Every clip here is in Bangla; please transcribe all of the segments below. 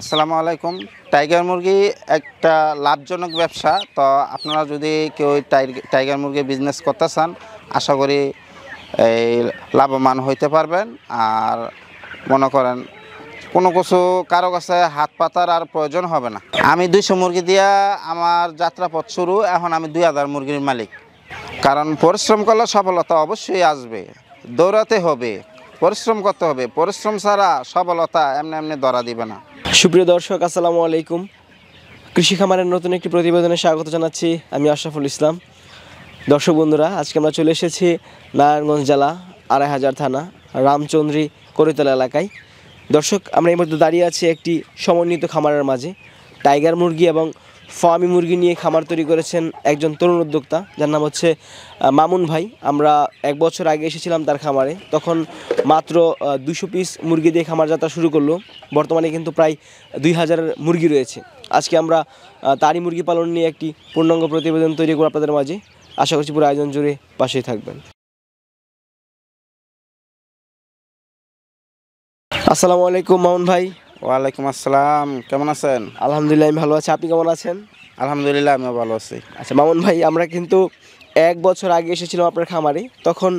আসসালামু আলাইকুম টাইগার মুরগি একটা লাভজনক ব্যবসা তো আপনারা যদি কেউ টাইগার মুরগি বিজনেস করতে চান আশা করি এই লাভবান হইতে পারবেন আর মনে করেন কোনো কিছু কারো কাছে হাত পাতার আর প্রয়োজন হবে না আমি দুইশো মুরগি দিয়া আমার যাত্রাপথ শুরু এখন আমি দুই হাজার মুরগির মালিক কারণ পরিশ্রম করলে সফলতা অবশ্যই আসবে দৌড়াতে হবে পরিশ্রম করতে হবে পরিশ্রম ছাড়া সফলতা এমনি এমনি ধরা দিবে না সুপ্রিয় দর্শক আসসালামু আলাইকুম কৃষি খামারের নতুন একটি প্রতিবেদনে স্বাগত জানাচ্ছি আমি আশরাফুল ইসলাম দর্শক বন্ধুরা আজকে আমরা চলে এসেছি নারায়ণগঞ্জ জেলা আড়াই হাজার থানা রামচন্দ্রী করিতলা এলাকায় দর্শক আমরা এই মধ্যে দাঁড়িয়ে আছি একটি সমন্বিত খামারের মাঝে টাইগার মুরগি এবং ফার্মি মুরগি নিয়ে খামার তৈরি করেছেন একজন তরুণ উদ্যোক্তা যার নাম হচ্ছে মামুন ভাই আমরা এক বছর আগে এসেছিলাম তার খামারে তখন মাত্র দুশো পিস মুরগি দিয়ে খামার যাত্রা শুরু করলো বর্তমানে কিন্তু প্রায় দুই হাজারের মুরগি রয়েছে আজকে আমরা তারই মুরগি পালন নিয়ে একটি পূর্ণাঙ্গ প্রতিবেদন তৈরি করে আপনাদের মাঝে আশা করছি পুরো আয়োজন জুড়ে পাশেই থাকবেন আসসালামু আলাইকুম মামুন ভাই ওয়ালাইকুম আসসালাম কেমন আছেন আলহামদুলিল্লাহ আমি ভালো আছি আপনি কেমন আছেন আলহামদুলিল্লাহ আমিও ভালো আছি আচ্ছা মামুন ভাই আমরা কিন্তু এক বছর আগে এসেছিলাম আপনার খামারে তখন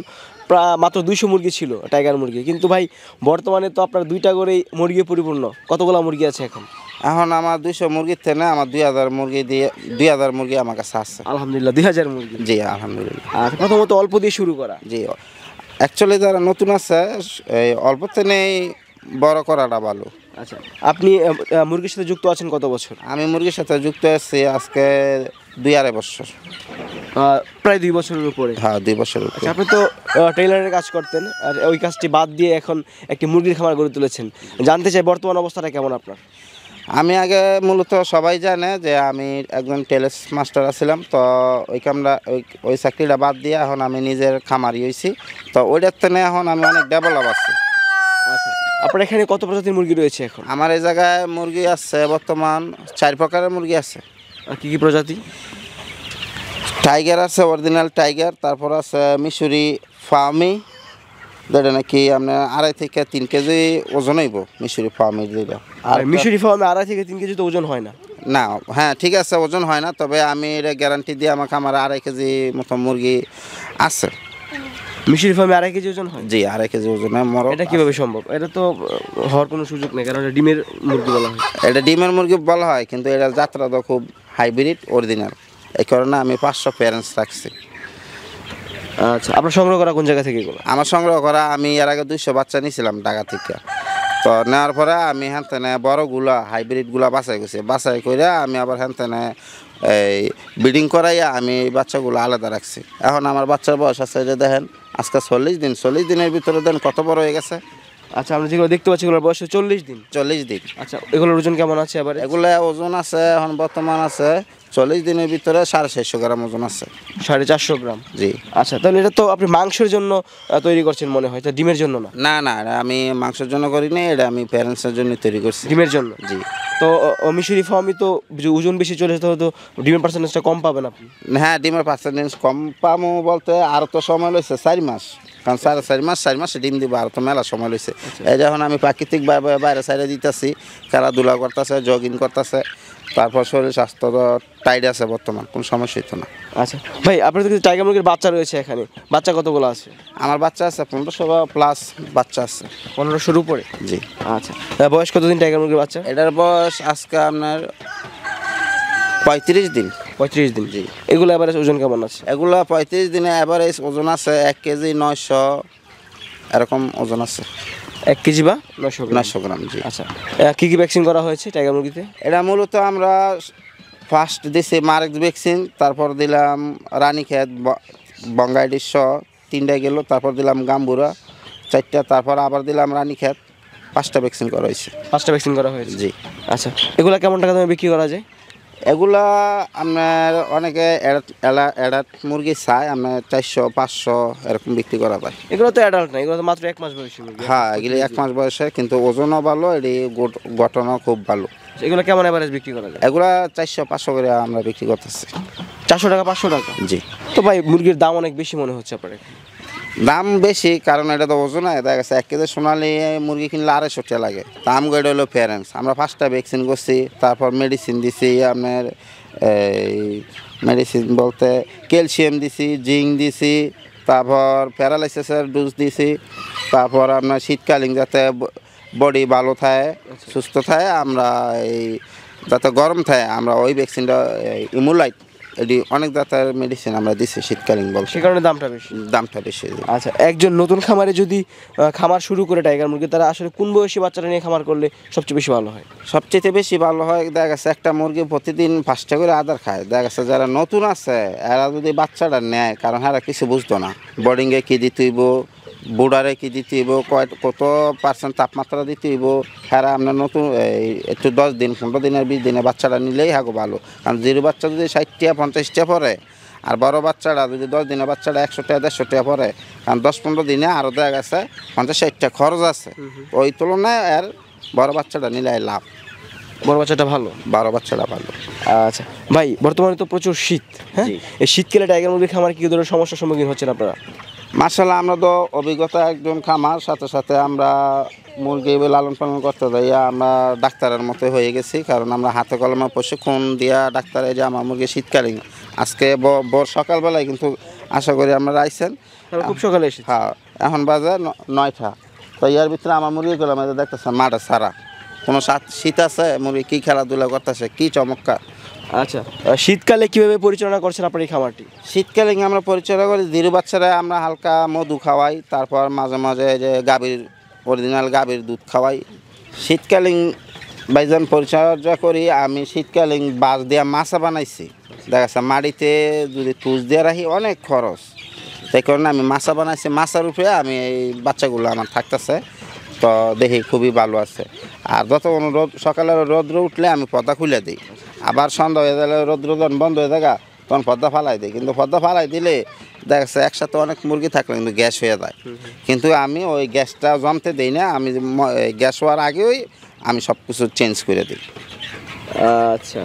প্রায় মাত্র দুইশো মুরগি ছিল টাইগার মুরগি কিন্তু ভাই বর্তমানে তো আপনার দুইটা করেই মুরগি পরিপূর্ণ কতগুলো মুরগি আছে এখন এখন আমার দুইশো মুরগির থেকে না আমার দুই হাজার মুরগি দিয়ে দুই হাজার মুরগি আমার কাছে আসছে আলহামদুলিল্লাহ দুই হাজার মুরগি জি আলহামদুলিল্লাহ আর প্রথমত অল্প দিয়ে শুরু করা জি অ্যাকচুয়ালি যারা নতুন আছে এই অল্প নেই বড় করাটা ভালো আচ্ছা আপনি মুরগির সাথে যুক্ত আছেন কত বছর আমি মুরগির সাথে যুক্ত আছি আজকে দুই আড়াই বছর প্রায় দুই বছরের উপরে হ্যাঁ দুই বছরের আচ্ছা, উপরে আপনি তো টেইলারের কাজ করতেন আর ওই কাজটি বাদ দিয়ে এখন একটি মুরগির খামার গড়ে তুলেছেন জানতে চাই বর্তমান অবস্থাটা কেমন আপনার আমি আগে মূলত সবাই জানে যে আমি একজন টেলেস মাস্টার আছিলাম তো ওই ওই ওই চাকরিটা বাদ দিয়ে এখন আমি নিজের খামারি হয়েছি তো ওইটার থেকে এখন আমি অনেক ডেভেলপ আছি আচ্ছা আপনার এখানে কত প্রজাতির মুরগি রয়েছে এখন আমার এই জায়গায় মুরগি আছে বর্তমান চার প্রকারের মুরগি আছে আর কী কী প্রজাতি টাইগার আছে অরিজিনাল টাইগার তারপর আছে মিশরি ফার্মি যেটা নাকি আপনার আড়াই থেকে তিন কেজি ওজন হইব মিশরি ফার্মের যেটা আর মানে মিশরি ফার্মে আড়াই থেকে তিন কেজি তো ওজন হয় না না হ্যাঁ ঠিক আছে ওজন হয় না তবে আমি এটা গ্যারান্টি দিয়ে আমাকে আমার আড়াই কেজি মতো মুরগি আছে মিশরি ফার্মে আড়াই কেজি ওজন হয় জি আড়াই কেজি ওজন হয় মরক এটা কিভাবে সম্ভব এটা তো হওয়ার কোনো সুযোগ নেই কারণ এটা ডিমের মুরগি বলা হয় এটা ডিমের মুরগি বলা হয় কিন্তু এটা যাত্রা তো খুব হাইব্রিড অরিজিনাল এই কারণে আমি পাঁচশো প্যারেন্টস রাখছি আচ্ছা আপনার সংগ্রহ করা কোন জায়গা থেকে আমার সংগ্রহ করা আমি এর আগে দুইশো বাচ্চা নিয়েছিলাম ঢাকা থেকে তো নেওয়ার পরে আমি হ্যানতেনে বড়গুলা হাইব্রিডগুলা বাছাই করছি বাছাই করে আমি আবার হ্যানতেনে এই ব্রিডিং করাইয়া আমি এই বাচ্চাগুলো আলাদা রাখছি এখন আমার বাচ্চার বয়স আছে যে দেখেন আজকে চল্লিশ দিন চল্লিশ দিনের ভিতরে দেন কত বড় হয়ে গেছে আচ্ছা আমরা যেগুলো দেখতে পাচ্ছি এগুলোর বয়স চল্লিশ দিন চল্লিশ দিন আচ্ছা এগুলোর ওজন কেমন আছে আবার এগুলো ওজন আছে এখন বর্তমান আছে চল্লিশ দিনের ভিতরে সাড়ে চারশো গ্রাম ওজন আছে সাড়ে চারশো গ্রাম জি আচ্ছা তাহলে এটা তো আপনি মাংসের জন্য তৈরি করছেন মনে হয় ডিমের জন্য না না না আমি মাংসের জন্য করিনি এটা আমি প্যারেন্টসের জন্য তৈরি করছি ডিমের জন্য জি তো মিশরি ফার্মই তো ওজন বেশি চলে যেতে তো ডিমের পার্সেন্টেজটা কম পাবেন আপনি হ্যাঁ ডিমের পার্সেন্টেজ কম পাবো বলতে আরও তো সময় রয়েছে চার মাস কারণ সাড়ে চার মাস চার মাসে ডিম দিব আর তো মেলা সময় লইছে আচ্ছা। এই যখন আমি প্রাকৃতিক বাইরে সাইডে দিতেছি খেলাধুলা করতেছে জগিং করতেছে তারপর শরীর স্বাস্থ্য টাইট আছে বর্তমান কোনো সমস্যা হতো না আচ্ছা ভাই আপনার কিন্তু টাইগার মুরগির বাচ্চা রয়েছে এখানে বাচ্চা কতগুলো আছে আমার বাচ্চা আছে পনেরোশো প্লাস বাচ্চা আছে পনেরোশোর উপরে জি আচ্ছা বয়স কতদিন টাইগার মুরগির বাচ্চা এটার বয়স আজকে আপনার পঁয়ত্রিশ দিন পঁয়ত্রিশ দিন জি এগুলো অ্যাভারেজ ওজন কেমন আছে এগুলো পঁয়ত্রিশ দিনে অ্যাভারেজ ওজন আছে এক কেজি নয়শো এরকম ওজন আছে এক কেজি বা নশো গ্রাম জি আচ্ছা কী কী ভ্যাকসিন করা হয়েছে টাইগার মুরগিতে এটা মূলত আমরা ফার্স্ট দিছি মার্ক ভ্যাকসিন তারপর দিলাম রানীক্ষেত বঙ্গাইডিস তিনটায় গেল তারপর দিলাম গাম্বুরা চারটা তারপর আবার দিলাম রানীক্ষেত পাঁচটা ভ্যাকসিন করা হয়েছে পাঁচটা ভ্যাকসিন করা হয়েছে জি আচ্ছা এগুলো কেমন টাকা দামে বিক্রি করা যায় এগুলা আপনার অনেকে অ্যাডাল্ট মুরগি চায় আমি চারশো পাঁচশো এরকম বিক্রি করা পাই এগুলো তো অ্যাডাল্ট না এগুলো তো মাত্র এক মাস বয়সী হ্যাঁ এগুলি এক মাস বয়সে কিন্তু ওজনও ভালো এটি গঠনও খুব ভালো আচ্ছা, এগুলো কেমন এভারেজ বিক্রি করা যায় এগুলো চারশো পাঁচশো করে আমরা বিক্রি করতেছি চারশো টাকা পাঁচশো টাকা জি তো ভাই মুরগির দাম অনেক বেশি মনে হচ্ছে আপনার দাম বেশি কারণ এটা তো বোঝো না দেখা গেছে এক কেজি সোনালি মুরগি কিনলে আড়াইশো টাকা লাগে দাম গেটা হলো ফেরেন্স আমরা ফার্স্টটা ভ্যাকসিন করছি তারপর মেডিসিন দিছি আপনার এই মেডিসিন বলতে ক্যালসিয়াম দিছি জিঙ্ক দিছি তারপর প্যারালাইসিসের ডোজ দিছি তারপর আপনার শীতকালীন যাতে বডি ভালো থাকে সুস্থ থাকে আমরা এই যাতে গরম থাকে আমরা ওই ভ্যাকসিনটা ইমুলাইট এটি অনেক দাতার মেডিসিন আমরা দিচ্ছি শীতকালীন বল সে কারণে দামটা বেশি দামটা বেশি আচ্ছা একজন নতুন খামারে যদি খামার শুরু করে টাইগার মুরগি তারা আসলে কোন বয়সী বাচ্চারা নিয়ে খামার করলে সবচেয়ে বেশি ভালো হয় সবচেয়ে বেশি ভালো হয় দেখা গেছে একটা মুরগি প্রতিদিন পাঁচটা করে আদার খায় দেখা গেছে যারা নতুন আছে এরা যদি বাচ্চাটা নেয় কারণ এরা কিছু বুঝতো না বোর্ডিংয়ে কী দিতেইব বুড়ারে কি দিতে হইব কত পার্সেন্ট তাপমাত্রা দিতে হইব হ্যাঁ আপনার নতুন একটু দশ দিন পনেরো দিনের বিশ দিনে বাচ্চাটা নিলেই হাগো ভালো কারণ জিরো বাচ্চা যদি ষাটটিয়া পঞ্চাশটা পরে আর বড় বাচ্চারা যদি দশ দিনের বাচ্চাটা দেড়শো দেড়শোটা পরে কারণ দশ পনেরো দিনে আরও দেখা গেছে পঞ্চাশ ষাটটা খরচ আছে ওই তুলনায় আর বড় বাচ্চাটা নিলে লাভ বড় বাচ্চাটা ভালো বারো বাচ্চাটা ভালো আচ্ছা ভাই বর্তমানে তো প্রচুর শীত হ্যাঁ এই শীতকালে টাইগার মুরগি খামার কি ধরনের সমস্যার সম্মুখীন হচ্ছেন আপনারা মার্শাল্লাহ আমরা তো অভিজ্ঞতা একজন খামার সাথে সাথে আমরা মুরগি লালন পালন করতে যাই আমরা ডাক্তারের মতো হয়ে গেছি কারণ আমরা হাতে কলমে প্রশিক্ষণ দিয়া ডাক্তারে যে আমার মুরগি শীতকালীন আজকে বর সকালবেলায় কিন্তু আশা করি আমরা আইসেন খুব সকালে হ্যাঁ এখন বাজে নয়টা তো ইয়ার ভিতরে আমার মুরগি কলমে দেখতেছে মাঠে সারা কোনো শীত আছে মুরগি কী খেলাধুলা করতেছে কী চমৎকার আচ্ছা শীতকালে কীভাবে পরিচালনা করছেন আপনার এই খাবারটি শীতকালে আমরা পরিচালনা করি ধীরু বাচ্চারা আমরা হালকা মধু খাওয়াই তারপর মাঝে মাঝে যে গাভীর অরিজিনাল গাভীর দুধ খাওয়াই শীতকালীন বাইজন পরিচর্যা করি আমি শীতকালীন বাঁশ দিয়া মাছা বানাইছি দেখা যাচ্ছে মাড়িতে যদি তুষ দিয়ে রাখি অনেক খরচ সেই কারণে আমি মাছা বানাইছি মাছার উপরে আমি এই বাচ্চাগুলো আমার থাকতেছে তো দেখি খুবই ভালো আছে আর কোনো রোদ সকালে রোদ্র উঠলে আমি পর্দা খুলে দিই আবার সন্ধ্যা হয়ে গেলে রোদ্র যখন বন্ধ হয়ে থাকা তখন পদ্মা ফালাই দিই কিন্তু পদ্মা ফালাই দিলে দেখা যাচ্ছে একসাথে অনেক মুরগি থাকলে কিন্তু গ্যাস হয়ে যায় কিন্তু আমি ওই গ্যাসটা জমতে দিই না আমি গ্যাস হওয়ার আগেই আমি সব কিছু চেঞ্জ করে দিই আচ্ছা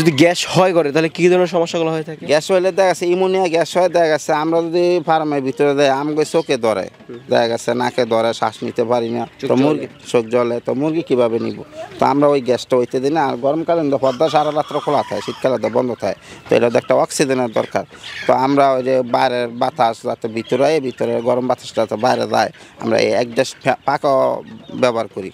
যদি গ্যাস হয় করে তাহলে কী ধরনের সমস্যাগুলো হয়ে থাকে গ্যাস হইলে দেখা গেছে ইমোনিয়া গ্যাস হয় দেখা গেছে আমরা যদি ফার্মের ভিতরে দেয় আমাকে চোখে ধরে দেখা গেছে নাকে ধরে শ্বাস নিতে পারি না তো মুরগি চোখ জলে তো মুরগি কীভাবে নিব তো আমরা ওই গ্যাসটা ওইতে দিই না আর গরমকালীন তো পদ্মা সারা রাত্র খোলা থাকে শীতকালে তো বন্ধ থাকে তো এটা তো একটা অক্সিজেনের দরকার তো আমরা ওই যে বাইরের বাতাস যাতে ভিতরে ভিতরে গরম বাতাসটা তো বাইরে যায় আমরা এই এক গ্যাস পাকা ব্যবহার করি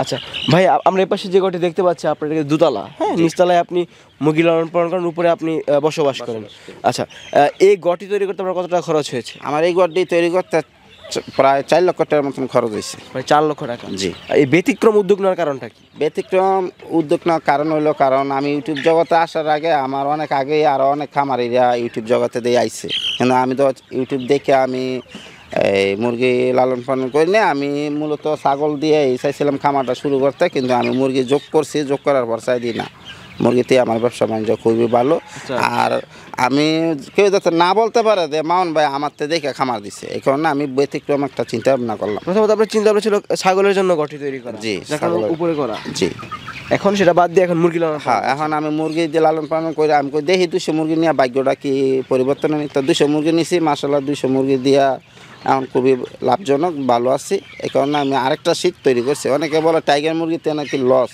আচ্ছা ভাই আমরা পাশে যে ঘরটি দেখতে পাচ্ছি আপনার দুতলা হ্যাঁ নিচতলায় আপনি মুরগি লালন পালন করেন উপরে আপনি বসবাস করেন আচ্ছা এই ঘরটি তৈরি করতে আমার কত টাকা খরচ হয়েছে আমার এই ঘরটি তৈরি করতে প্রায় চার লক্ষ টাকার মতন খরচ হয়েছে প্রায় চার লক্ষ টাকা জি এই ব্যতিক্রম উদ্যোগ নেওয়ার কারণটা কি ব্যতিক্রম উদ্যোগ নেওয়ার কারণ হলো কারণ আমি ইউটিউব জগতে আসার আগে আমার অনেক আগেই আরও অনেক খামারিরা ইউটিউব জগতে দিয়ে আইছে কেন আমি তো ইউটিউব দেখে আমি এই মুরগি লালন পালন করি না আমি মূলত ছাগল দিয়ে চাইছিলাম খামারটা শুরু করতে কিন্তু আমি মুরগি যোগ করছি যোগ করার পর চাই দিই না মুরগিতে আমার ব্যবসা বাণিজ্য খুবই ভালো আচ্ছা। আর আমি কেউ যাতে না বলতে পারে যে মাউন ভাই আমার তো দেখে খামার দিছে এই কারণে আমি ব্যতিক্রম একটা চিন্তা ভাবনা করলাম প্রথমত আপনার চিন্তা ভাবনা ছিল ছাগলের জন্য গঠি তৈরি করা জি উপরে করা জি এখন সেটা বাদ দিয়ে এখন মুরগি লালন হ্যাঁ এখন আমি মুরগি দিয়ে লালন পালন করি আমি দেখি দুশো মুরগি নিয়ে ভাগ্যটা কি পরিবর্তন আনি দুশো মুরগি নিছি মাসাল্লাহ দুশো মুরগি দিয়া এখন খুবই লাভজনক ভালো আছি এই কারণে আমি আরেকটা শীত তৈরি করছি অনেকে বলে টাইগার মুরগিতে নাকি লস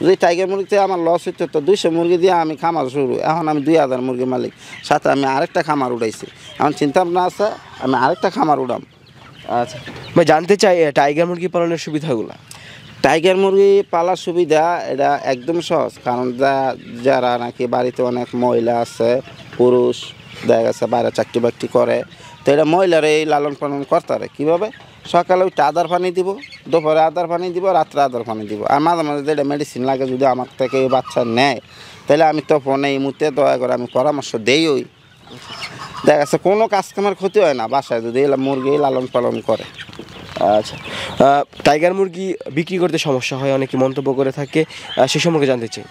যদি টাইগার মুরগিতে আমার লস হইতো তো দুইশো মুরগি দিয়ে আমি খামার শুরু এখন আমি দুই হাজার মুরগি মালিক সাথে আমি আরেকটা খামার উঠাইছি এখন চিন্তা ভাবনা আছে আমি আরেকটা খামার উঠাম আচ্ছা ভাই জানতে চাই টাইগার মুরগি পালনের সুবিধাগুলো টাইগার মুরগি পালার সুবিধা এটা একদম সহজ কারণ যারা নাকি বাড়িতে অনেক মহিলা আছে পুরুষ দেখা গেছে বাইরে চাকরি বাকরি করে তো এটা মহিলারা এই লালন পালন করতে কীভাবে সকালে ওইটা আদার পানি দিব দুপুরে আদার পানি দিব রাত্রে আদার পানি দিব আর মাঝে মাঝে যেটা মেডিসিন লাগে যদি আমার থেকে ওই বাচ্চা নেয় তাহলে আমি তো ফোনে এই মুহূর্তে দয়া করে আমি পরামর্শ দেই ওই দেখা যাচ্ছে কোনো কাস্টমার ক্ষতি হয় না বাসায় যদি মুরগি লালন পালন করে আচ্ছা টাইগার মুরগি বিক্রি করতে সমস্যা হয় অনেকে মন্তব্য করে থাকে সে সম্পর্কে জানতে চাই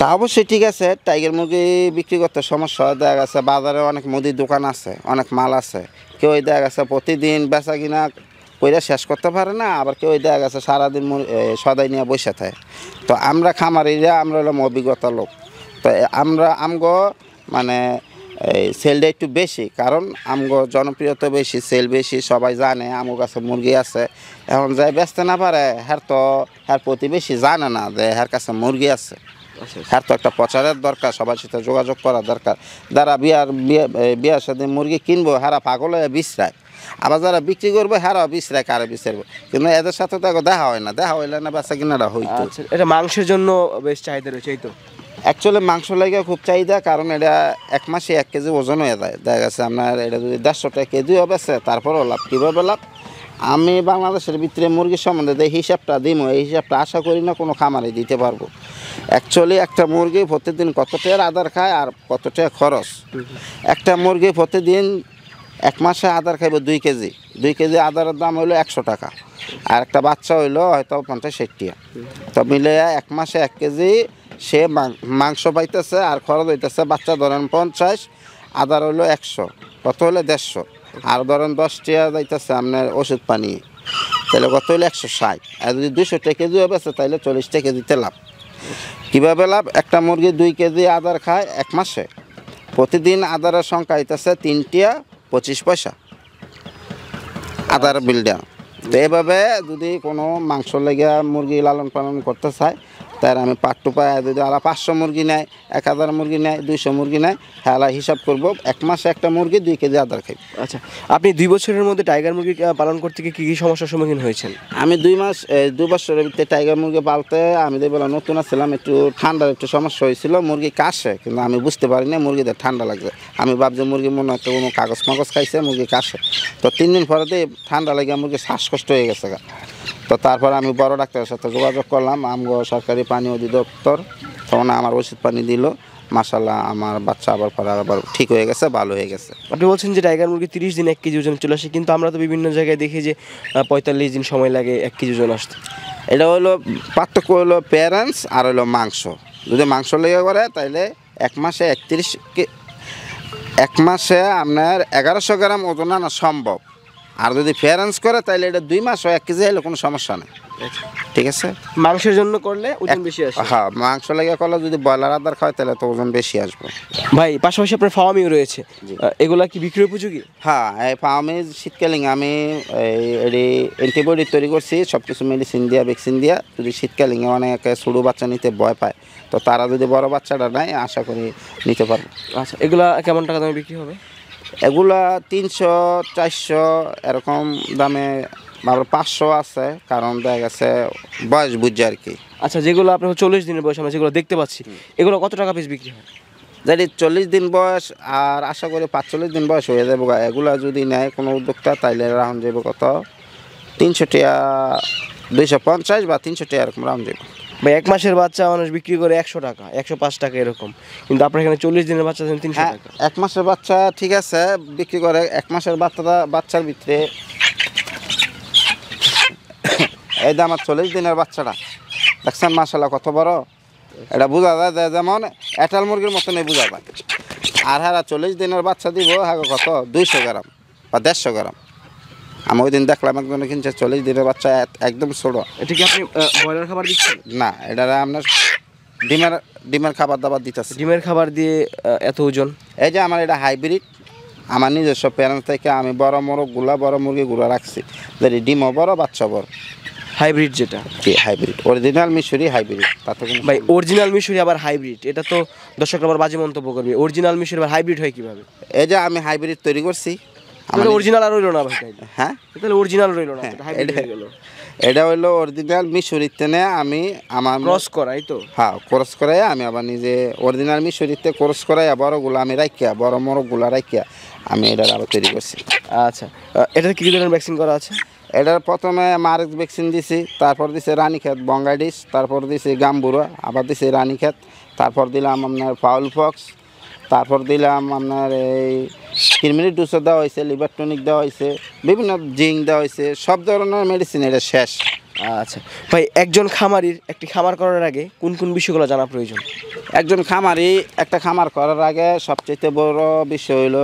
তা অবশ্যই ঠিক আছে টাইগার মুরগি বিক্রি করতে সমস্যা দেখা গেছে বাজারে অনেক মুদির দোকান আছে অনেক মাল আছে কেউ দেখা গেছে প্রতিদিন বেচা কিনা কইরা শেষ করতে পারে না আবার কেউ দেখা গেছে সারাদিন সদাই নিয়ে বসে থাকে তো আমরা খামারিরা আমরা হলাম অভিজ্ঞতা লোক তো আমরা আমগ মানে এই সেলটা একটু বেশি কারণ আমগ জনপ্রিয়তা বেশি সেল বেশি সবাই জানে আমগ কাছে মুরগি আছে এখন যাই বেচতে না পারে হ্যার তো হ্যার প্রতিবেশী জানে না যে হ্যার কাছে মুরগি আছে আর হ্যাঁ, তো একটা প্রচারের দরকার সবার সাথে যোগাযোগ করা দরকার যারা বিয়ার বিয়ার সাথে মুরগি কিনবো হারা পাগল হয়ে বিশ্রায় আবার যারা বিক্রি করবে হারা বিশ্রায় কারা বিচারবে কিন্তু এদের সাথে তো দেখা হয় না দেখা হইলে না বেচা কিনাটা হইতো আচ্ছা, এটা মাংসের জন্য বেশ চাহিদা রয়েছে এই তো অ্যাকচুয়ালি মাংস লাগে খুব চাহিদা কারণ এটা এক মাসে এক কেজি ওজন হয়ে যায় দেখা গেছে আপনার এটা যদি দেড়শো টাকা কেজিও বেছে তারপরও লাভ কীভাবে লাভ আমি বাংলাদেশের ভিতরে মুরগি সম্বন্ধে যে হিসাবটা দিব এই হিসাবটা আশা করি না কোনো খামারে দিতে পারবো অ্যাকচুয়ালি একটা মুরগি প্রতিদিন কতটা আদার খায় আর কতটা খরচ একটা মুরগি প্রতিদিন এক মাসে আদার খাইবে দুই কেজি দুই কেজি আদারের দাম হইলো একশো টাকা আর একটা বাচ্চা হইলো হয়তো পঞ্চাশ ষাট টিয়া তো মিলে এক মাসে এক কেজি সে মাংস পাইতেছে আর খরচ হইতেছে বাচ্চা ধরেন পঞ্চাশ আদার হইলো একশো কত হলে দেড়শো আর ধরেন দশ টিয়া যাইতেছে আপনার ওষুধ পানি তাহলে কত হলো একশো ষাট আর যদি দুশো টাকা কেজি হবে তাহলে চল্লিশ টাকা কেজিতে লাভ কীভাবে লাভ একটা মুরগি দুই কেজি আদার খায় এক মাসে প্রতিদিন আদারের সংখ্যা হইতেছে তিনটিয়া পঁচিশ পয়সা আদার আচ্ছা। বিল্ডার তো এভাবে যদি কোনো মাংস লেগে মুরগি লালন পালন করতে চায় তার আমি পাট্টু পায় যদি আলা পাঁচশো মুরগি নেয় এক হাজার মুরগি নেয় দুইশো মুরগি নেয় হ্যাঁ হিসাব করব এক মাসে একটা মুরগি দুই কেজি আদার খাই আচ্ছা আপনি দুই বছরের মধ্যে টাইগার মুরগি পালন করতে গিয়ে কী কী সমস্যার সম্মুখীন হয়েছেন আমি দুই মাস দুই বছরের ভিতরে টাইগার মুরগি পালতে আমি বেলা নতুন আসছিলাম একটু ঠান্ডার একটু সমস্যা হয়েছিল মুরগি কাশে কিন্তু আমি বুঝতে পারি না মুরগিদের ঠান্ডা লাগছে আমি ভাবছি মুরগি মনে হয় কোনো কাগজ মাগজ খাইছে মুরগি কাশে তো তিন দিন পরে ঠান্ডা লাগে মুরগি শ্বাসকষ্ট হয়ে গেছে তো তারপর আমি বড় ডাক্তারের সাথে যোগাযোগ করলাম আমগো সরকারি পানি অধিদপ্তর তখন আমার ওষুধ পানি দিল মাসাল্লাহ আমার বাচ্চা আবার পরে আবার ঠিক হয়ে গেছে ভালো হয়ে গেছে আপনি বলছেন যে টাইগার মুরগি তিরিশ দিন এক কেজি ওজন চলে আসে কিন্তু আমরা তো বিভিন্ন জায়গায় দেখি যে পঁয়তাল্লিশ দিন সময় লাগে এক কেজি ওজন আসতে এটা হলো পার্থক্য হলো প্যারেন্টস আর হলো মাংস যদি মাংস লেগে করে তাহলে এক মাসে একত্রিশ এক মাসে আপনার এগারোশো গ্রাম ওজন আনা সম্ভব আর যদি ফেয়ারেন্স করে তাহলে এটা দুই মাস এক কেজি হলে কোনো সমস্যা নেই ঠিক আছে মাংসের জন্য করলে ওজন বেশি আসবে হ্যাঁ মাংস লাগে করলে যদি ব্রয়লার আদার খায় তাহলে তো ওজন বেশি আসবে ভাই পাশাপাশি আপনার ফার্মিং রয়েছে এগুলা কি বিক্রি উপযোগী হ্যাঁ এই ফার্মে শীতকালীন আমি এটি অ্যান্টিবডি তৈরি করছি সব কিছু মেডিসিন দিয়া ভ্যাকসিন দিয়া যদি শীতকালীন অনেকে ছোটো বাচ্চা নিতে ভয় পায় তো তারা যদি বড় বাচ্চাটা নেয় আশা করি নিতে পারবে আচ্ছা এগুলা কেমন টাকা দামে বিক্রি হবে এগুলা তিনশো চারশো এরকম দামে আমার পাঁচশো আছে কারণ দেখা গেছে বয়স বুঝছে আর কি আচ্ছা যেগুলো আপনার চল্লিশ দিনের বয়স আমরা যেগুলো দেখতে পাচ্ছি এগুলো কত টাকা পিস বিক্রি হয় যেটি চল্লিশ দিন বয়স আর আশা করি পাঁচচল্লিশ দিন বয়স হয়ে যাবে এগুলা যদি নেয় কোনো উদ্যোক্তা তাইলে রাউন্ড যাবে কত তিনশো টিয়া দুইশো পঞ্চাশ বা তিনশো টিয়া এরকম রাউন্ড যাবে বা এক মাসের বাচ্চা মানুষ বিক্রি করে একশো টাকা একশো পাঁচ টাকা এরকম কিন্তু আপনার এখানে চল্লিশ দিনের বাচ্চা দেন তিনশো হ্যাঁ, টাকা এক মাসের বাচ্চা ঠিক আছে বিক্রি করে এক মাসের বাচ্চাটা বাচ্চার ভিতরে এই যে আমার চল্লিশ দিনের বাচ্চাটা দেখছেন মাসালা কত বড় এটা বোঝা যায় যেমন এটাল মুরগির মতনই বোঝা যায় আর হ্যাঁ চল্লিশ দিনের বাচ্চা দিব হ্যাঁ কত দুইশো গ্রাম বা দেড়শো গ্রাম আমি ওই দিন দেখলাম একজন কিনছে চল্লিশ দিনের বাচ্চা একদম ছোটো এটা কি আপনি ব্রয়লার খাবার দিচ্ছেন না এটা আপনার ডিমের ডিমের খাবার দাবার দিতেছে ডিমের খাবার দিয়ে এত ওজন এই যে আমার এটা হাইব্রিড আমার নিজস্ব প্যারেন্টস থেকে আমি বড় মোরগ গুলা বড় মুরগি গুলা রাখছি যদি ডিমও বড় বাচ্চা বড় হাইব্রিড যেটা কি হাইব্রিড অরিজিনাল মিশরি হাইব্রিড তাতে ভাই অরিজিনাল মিশরি আবার হাইব্রিড এটা তো দর্শক আবার বাজে মন্তব্য করবে অরিজিনাল মিশরি আবার হাইব্রিড হয় কিভাবে এই যে আমি হাইব্রিড তৈরি করছি আমাদের অরিজিনাল আর রইল না ভাই হ্যাঁ তাহলে অরিজিনাল রইল না হ্যাঁ, এটা এটা হইলো অরিজিনাল মিশরিতে আমি আমার ক্রস করাই তো হ্যাঁ ক্রস করাই আমি আবার নিজে অরিজিনাল মিশরিতে ক্রস করাই বড় গুলা আমি রাখিয়া বড় মরো গুলা রাখিয়া আমি এটা আবার তৈরি করছি আচ্ছা এটা কি ধরনের ভ্যাকসিন করা আছে এটার প্রথমে মারেক্স ভ্যাকসিন দিছি তারপর দিছে রানীক্ষেত বঙ্গাডিস তারপর দিছে গাম্বুরা আবার দিছি রানীক্ষেত তারপর দিলাম আপনার পাউল ফক্স তারপর দিলাম আপনার এই ক্রিমিনি ডুসো দেওয়া হয়েছে লিভার টনিক দেওয়া হয়েছে বিভিন্ন জিঙ্ক দেওয়া হয়েছে সব ধরনের মেডিসিন এটা শেষ আচ্ছা ভাই একজন খামারির একটি খামার করার আগে কোন কোন বিষয়গুলো জানা প্রয়োজন একজন খামারি একটা খামার করার আগে সবচেয়ে বড় বিষয় হলো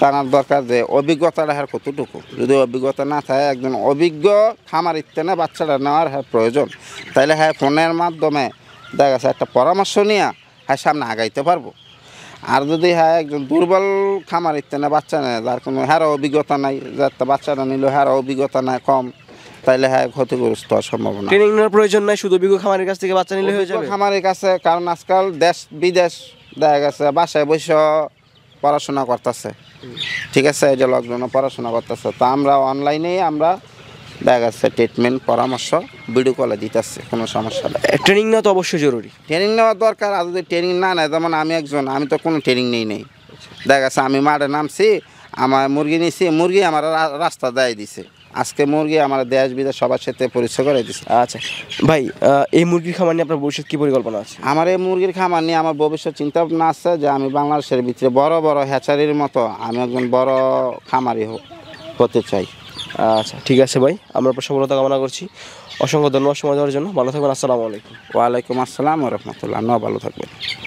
জানার দরকার যে অভিজ্ঞতাটা হার কতটুকু যদি অভিজ্ঞতা না থাকে একজন অভিজ্ঞ খামারিতে না বাচ্চাটা নেওয়ার হ্যাঁ প্রয়োজন তাহলে হ্যাঁ ফোনের মাধ্যমে দেখা যাচ্ছে একটা পরামর্শ নিয়ে হ্যাঁ সামনে আগাইতে পারবো আর যদি হ্যাঁ একজন দুর্বল খামার ইত্যাদি না বাচ্চা নেয় যার কোনো হারও অভিজ্ঞতা নাই যার বাচ্চাটা নিল হারও অভিজ্ঞতা নাই কম তাইলে হ্যাঁ ক্ষতিগ্রস্ত হওয়ার সম্ভাবনা ট্রেনিং নেওয়ার প্রয়োজন নাই শুধু অভিজ্ঞ খামারের কাছ থেকে বাচ্চা নিলে হয়ে যাবে খামারের কাছে কারণ আজকাল দেশ বিদেশ দেখা গেছে বাসায় বসে পড়াশোনা করতেছে ঠিক আছে এই যে লোকজন পড়াশোনা করতেছে তা আমরা অনলাইনেই আমরা দেখা যাচ্ছে ট্রিটমেন্ট পরামর্শ ভিডিও কলে দিতেছে কোনো সমস্যা নেই ট্রেনিং নেওয়া তো অবশ্যই জরুরি ট্রেনিং নেওয়া দরকার আর যদি ট্রেনিং না নেয় যেমন আমি একজন আমি তো কোনো ট্রেনিং নেই নেই দেখা যাচ্ছে আমি মাঠে নামছি আমার মুরগি নিয়েছি মুরগি আমার রাস্তা দেয় দিছে আজকে মুরগি আমার দেশ বিদেশ সবার সাথে পরিচয় করে দিচ্ছে আচ্ছা ভাই এই মুরগির খামার নিয়ে আপনার ভবিষ্যৎ কী পরিকল্পনা আছে আমার এই মুরগির খামার নিয়ে আমার ভবিষ্যৎ চিন্তা ভাবনা আছে যে আমি বাংলাদেশের ভিতরে বড় বড় হ্যাচারির মতো আমি একজন বড় খামারি হতে চাই আচ্ছা ঠিক আছে ভাই আমরা আপনার সফলতা কামনা করছি অসংখ্য ধন্যবাদ সময় দেওয়ার জন্য ভালো থাকবেন আসসালামু আলাইকুম ওয়ালাইকুম আসসালাম রহমতুল্লাহ ভালো থাকবেন